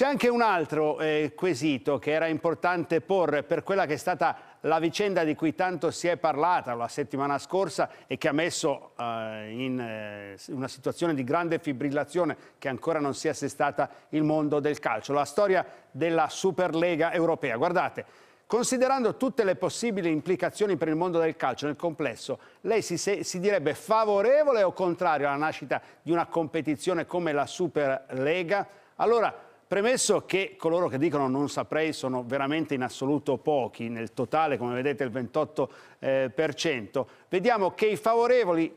C'è anche un altro eh, quesito che era importante porre per quella che è stata la vicenda di cui tanto si è parlata la settimana scorsa e che ha messo eh, in eh, una situazione di grande fibrillazione che ancora non si è assestata il mondo del calcio, la storia della Superlega europea. Guardate, considerando tutte le possibili implicazioni per il mondo del calcio nel complesso, lei si, se, si direbbe favorevole o contrario alla nascita di una competizione come la Superlega? Allora, Premesso che coloro che dicono non saprei sono veramente in assoluto pochi, nel totale come vedete il 28%, eh, cento, vediamo che i favorevoli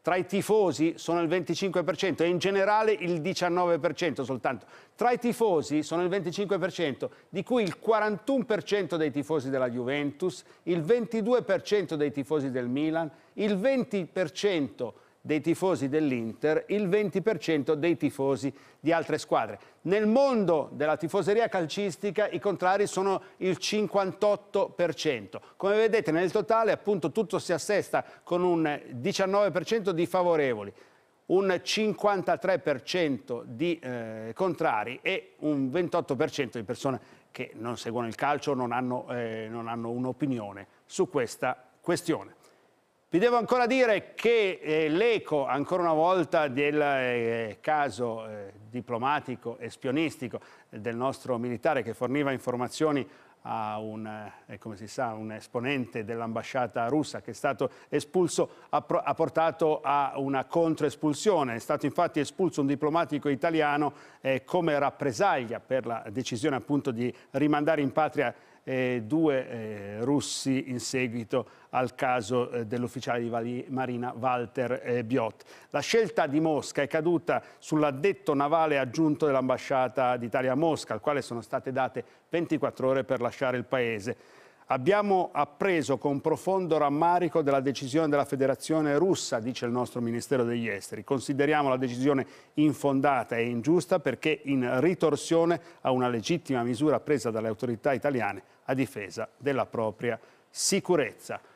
tra i tifosi sono il 25% e in generale il 19% soltanto. Tra i tifosi sono il 25%, di cui il 41% dei tifosi della Juventus, il 22% dei tifosi del Milan, il 20% dei tifosi dell'Inter, il 20% dei tifosi di altre squadre. Nel mondo della tifoseria calcistica i contrari sono il 58%. Come vedete nel totale appunto tutto si assesta con un 19% di favorevoli un 53% di eh, contrari e un 28% di persone che non seguono il calcio, non hanno, eh, hanno un'opinione su questa questione. Vi devo ancora dire che eh, l'eco, ancora una volta, del eh, caso eh, diplomatico e spionistico del nostro militare che forniva informazioni a un, eh, eh, sa, un esponente dell'ambasciata russa che è stato espulso, ha, pro, ha portato a una controespulsione. È stato infatti espulso un diplomatico italiano eh, come rappresaglia per la decisione appunto di rimandare in patria eh, due eh, russi in seguito al caso eh, dell'ufficiale di Marina Walter eh, Biot. La scelta di Mosca è caduta sull'addetto navale aggiunto dell'ambasciata d'Italia a Mosca, al quale sono state date 24 ore per lasciare il paese. Abbiamo appreso con profondo rammarico della decisione della Federazione russa, dice il nostro Ministero degli Esteri. Consideriamo la decisione infondata e ingiusta perché in ritorsione a una legittima misura presa dalle autorità italiane a difesa della propria sicurezza.